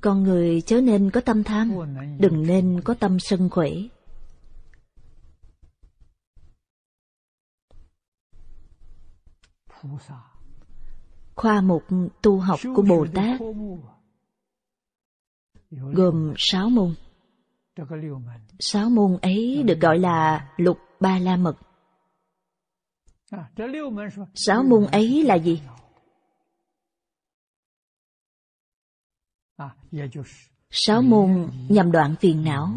Con người chớ nên có tâm tham, đừng nên có tâm sân khỏe. Khoa mục tu học của Bồ Tát gồm sáu môn. Sáu môn ấy được gọi là lục ba la mật. Sáu môn ấy là gì? Sáu môn nhằm đoạn phiền não,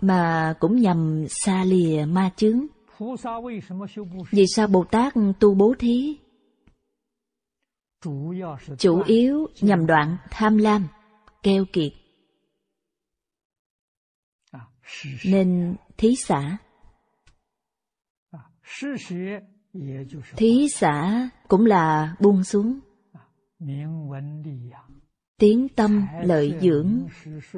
mà cũng nhằm xa lìa ma chứng. Vì sao Bồ Tát tu bố thí? Chủ yếu nhằm đoạn tham lam, keo kiệt. Nên thí xã. Thí xã cũng là buông xuống tiếng tâm lợi dưỡng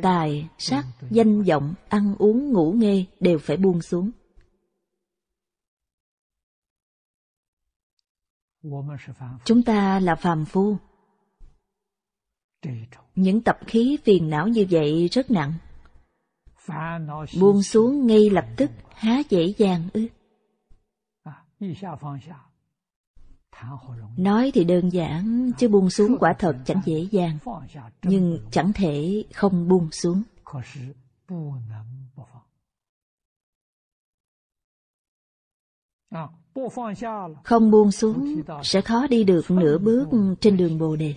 tài sắc danh vọng ăn uống ngủ nghe đều phải buông xuống chúng ta là phàm phu những tập khí phiền não như vậy rất nặng buông xuống ngay lập tức há dễ dàng ư Nói thì đơn giản, chứ buông xuống quả thật chẳng dễ dàng, nhưng chẳng thể không buông xuống. Không buông xuống sẽ khó đi được nửa bước trên đường Bồ Đề.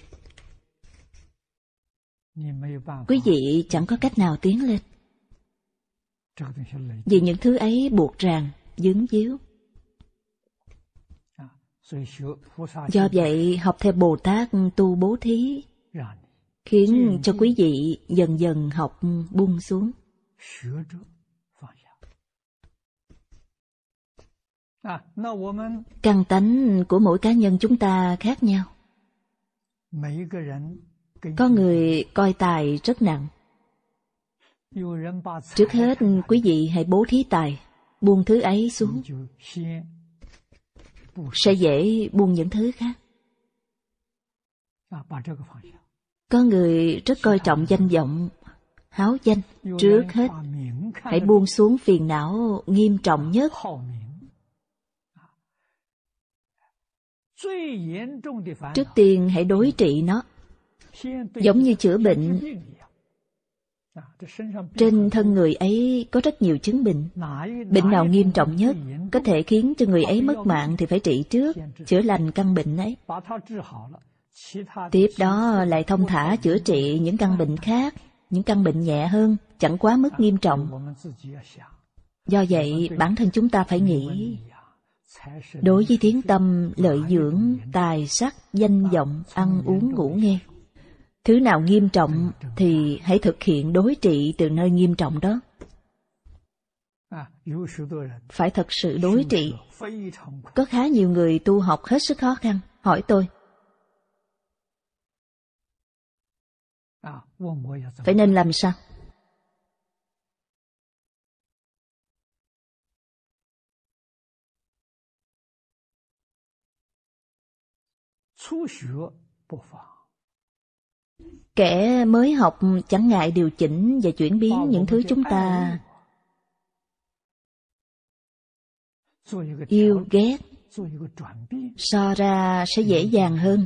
Quý vị chẳng có cách nào tiến lên. Vì những thứ ấy buộc ràng, dướng díu. Do vậy, học theo Bồ Tát tu bố thí, khiến cho quý vị dần dần học buông xuống. Căn tánh của mỗi cá nhân chúng ta khác nhau. Có người coi tài rất nặng. Trước hết, quý vị hãy bố thí tài, buông thứ ấy xuống sẽ dễ buông những thứ khác. Có người rất coi trọng danh vọng, háo danh trước hết. Hãy buông xuống phiền não nghiêm trọng nhất. Trước tiên hãy đối trị nó, giống như chữa bệnh. Trên thân người ấy có rất nhiều chứng bệnh. Bệnh nào nghiêm trọng nhất có thể khiến cho người ấy mất mạng thì phải trị trước, chữa lành căn bệnh ấy. Tiếp đó lại thông thả chữa trị những căn bệnh khác, những căn bệnh nhẹ hơn, chẳng quá mức nghiêm trọng. Do vậy, bản thân chúng ta phải nghĩ, đối với tiếng tâm, lợi dưỡng, tài sắc, danh vọng, ăn uống, ngủ nghe. Thứ nào nghiêm trọng thì hãy thực hiện đối trị từ nơi nghiêm trọng đó phải thật sự đối trị có khá nhiều người tu học hết sức khó khăn hỏi tôi à, dạ phải nên làm sao kẻ mới học chẳng ngại điều chỉnh và chuyển biến những thứ chúng ta yêu ghét so ra sẽ dễ dàng hơn